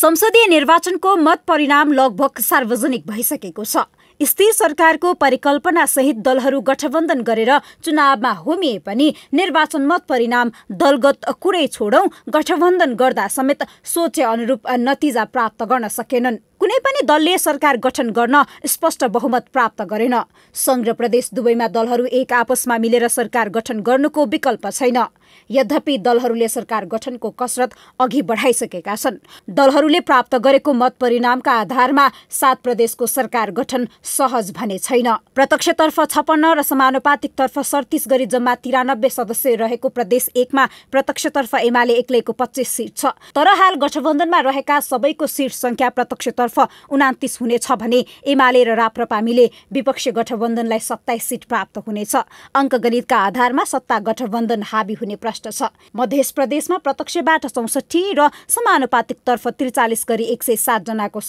संसदीय निर्वाचनको मत परिणाम लगभग सार्वजनिक भइसकेको छ स्थिर सरकारको सहित दलहरू गठबन्धन गरेर चुनावमा होमिए पनि निर्वाचन मत परिणाम दलगत कुरै छोडौँ गठबन्धन गर्दा समेत सोचे अनुरूप नतिजा प्राप्त गर्न सकेनन् कुनै पनि दलले सरकार गठन गर्न स्पष्ट बहुमत प्राप्त गरेन सङ्घ प्रदेश दुवैमा दलहरू एक आपसमा मिलेर सरकार गठन गर्नुको विकल्प छैन यद्यपि दलहरूले सरकार गठनको कसरत अघि बढाइसकेका छन् दलहरूले प्राप्त गरेको मत परिणामका आधारमा सात प्रदेशको सरकार गठन सहज भने छैन प्रत्यक्षतर्फ छपन्न र समानुपातिकतर्फ सडतिस गरी जम्मा तिरानब्बे सदस्य रहेको प्रदेश एकमा प्रत्यक्षतर्फ एमाले एक्लैको पच्चिस सिट छ तर हाल गठबन्धनमा रहेका सबैको सिट संख्या प्रत्यक्षतर्फ तर्फ उनातिस हुनेछ भने एमाले र राप्रपा राप्रपामीले विपक्षी गठबन्धनलाई सत्ताइस सिट प्राप्त हुनेछ अङ्कगणितका आधारमा सत्ता गठबन्धन हावी हुने प्रश्न छ मध्य प्रदेशमा प्रत्यक्षबाट चौसठी र समानुपातिकतर्फ त्रिचालिस गरी एक सय सातजनाको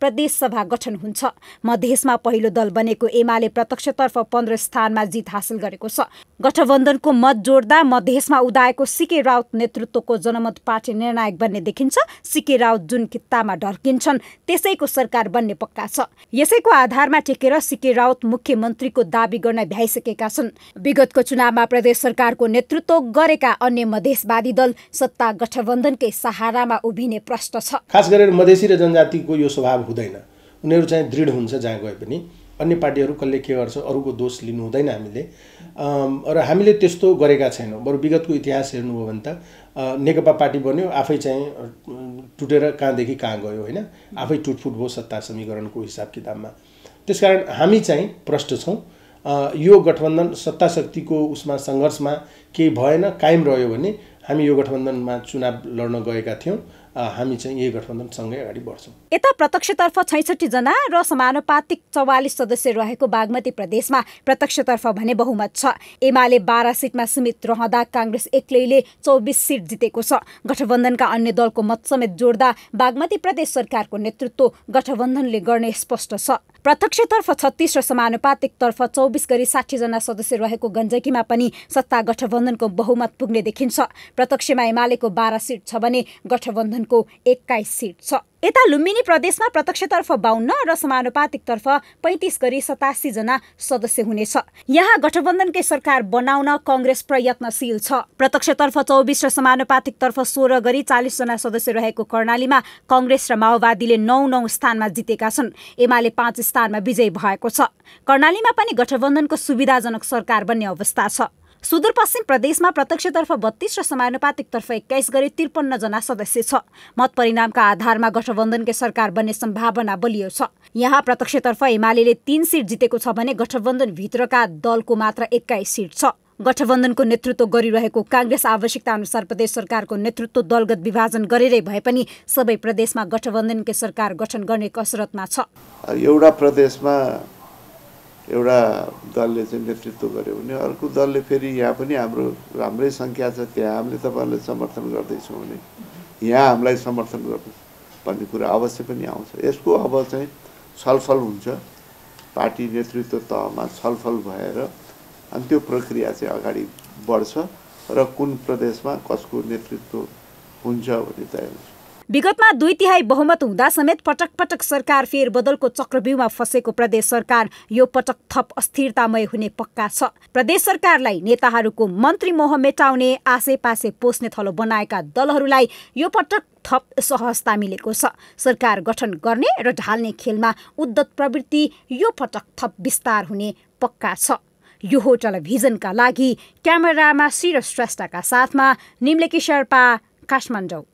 प्रदेश सभा गठन हुन्छ मधेसमा पहिलो दल बनेको एमाले प्रत्यक्षतर्फ पन्ध्र स्थानमा जित हासिल गरेको छ गठबन्धनको मत जोड्दा मधेसमा उदाएको सिके राउत नेतृत्वको जनमत पार्टी निर्णायक बन्ने देखिन्छ सिके राउत जुन कित्तामा ढल्किन्छन् त्यसैको सरकार बन्ने पक्का छ यसैको आधारमा टेकेर सिके राउत मुख्यमन्त्रीको दावी गर्न भ्याइसकेका छन् विगतको चुनावमा प्रदेश सरकारको नेतृत्व गरेका अन्य मधेसवादी दल सत्ता गठबन्धनकै सहारामा उभिने प्रश्न छ खास गरेर मधेसी र जनजातिको यो स्वभाव हुँदैन उनीहरू चाहिँ दृढ हुन्छ जहाँ गए पनि अन्य पार्टीहरू कसले के गर्छ अरूको दोष लिनु हुँदैन हामीले र हामीले त्यस्तो गरेका छैनौँ बरु विगतको इतिहास हेर्नुभयो भने त नेकपा पार्टी बन्यो आफै चाहिँ टुटेर कहाँदेखि कहाँ गयो होइन आफै टुटफुट भयो सत्ता समीकरणको हिसाब किताबमा त्यसकारण हामी चाहिँ प्रष्ट छौँ यो गठबन्धन सत्ता शक्तिको उसमा सङ्घर्षमा केही भएन कायम रह्यो भने हामी यो गठबन्धनमा चुनाव लड्न गएका थियौँ हामी चाहिँ यही गठबन्धनसँगै अगाडि बढ्छौँ यता प्रत्यक्षतर्फ छैसठी जना र समानुपातिक चौवालिस सदस्य रहेको बागमती प्रदेशमा प्रत्यक्षतर्फ भने बहुमत छ एमाले बाह्र सिटमा सीमित रहँदा काङ्ग्रेस एक्लैले चौबिस सिट जितेको छ गठबन्धनका अन्य दलको मत समेत जोड्दा बागमती प्रदेश सरकारको नेतृत्व गठबन्धनले गर्ने स्पष्ट छ प्रत्यक्षतर्फ छत्तिस र समानुपातिकतर्फ चौबिस गरी साठीजना सदस्य रहेको गण्डकीमा पनि सत्ता गठबन्धनको बहुमत पुग्ने देखिन्छ प्रत्यक्षमा एमालेको बाह्र सिट छ भने गठबन्धन गठबन्धनको एक्काइस सिट छ यता लुम्बिनी प्रदेशमा प्रत्यक्षतर्फ बाहन्न र समानुपातिकतर्फ पैँतिस गरी सतासीजना सदस्य हुनेछ यहाँ गठबन्धनकै सरकार बनाउन कङ्ग्रेस प्रयत्नशील छ प्रत्यक्षतर्फ चौबिस र समानुपातिकतर्फ सोह्र गरी जना सदस्य रहेको कर्णालीमा कङ्ग्रेस र माओवादीले नौ नौ स्थानमा जितेका छन् एमाले पाँच स्थानमा विजय भएको छ कर्णालीमा पनि गठबन्धनको सुविधाजनक सरकार बन्ने अवस्था छ सुदूरपश्चिम प्रदेशमा प्रत्यक्षतर्फ बत्तीस र समानुपातिकतर्फ एक्काइस गरी त्रिपन्नजना सदस्य छ मत परिणामका आधारमा गठबन्धनकै सरकार बन्ने सम्भावना बलियो छ यहाँ प्रत्यक्षतर्फ एमाले तीन सिट जितेको छ भने गठबन्धनभित्रका दलको मात्र एक्काइस सिट छ गठबन्धनको नेतृत्व गरिरहेको काङ्ग्रेस आवश्यकता अनुसार प्रदेश सरकारको नेतृत्व दलगत विभाजन गरेरै भए पनि सबै प्रदेशमा गठबन्धनकै सरकार गठन गर्ने कसरतमा छ एउटा प्रदेशमा एउटा दलले चाहिँ नेतृत्व गर्यो भने अर्को दलले फेरि यहाँ पनि हाम्रो राम्रै सङ्ख्या छ त्यहाँ हामीले तपाईँहरूलाई समर्थन गर्दैछौँ भने यहाँ हामीलाई समर्थन गर्नु भन्ने कुरा अवश्य पनि आउँछ यसको अब चाहिँ छलफल हुन्छ पार्टी नेतृत्व तहमा छलफल भएर अनि त्यो प्रक्रिया चाहिँ अगाडि बढ्छ र कुन प्रदेशमा कसको नेतृत्व हुन्छ भन्ने तय हुन्छ विगतमा दुई तिहाई बहुमत हुँदा समेत पटक पटक सरकार फेरबदलको चक्रव्यूहमा फसेको प्रदेश सरकार यो पटक थप अस्थिरतामय हुने पक्का छ प्रदेश सरकारलाई नेताहरूको मन्त्री मोह मेटाउने आसेपासे पोस्ने थलो बनाएका दलहरूलाई यो पटक थप सहजता मिलेको छ सरकार गठन गर्ने र ढाल्ने खेलमा उद्धत प्रवृत्ति यो पटक थप विस्तार हुने पक्का छ यो हो टेलिभिजनका लागि क्यामेरामा र श्रेष्ठका साथमा निम्लेकी शेर्पा काठमाडौँ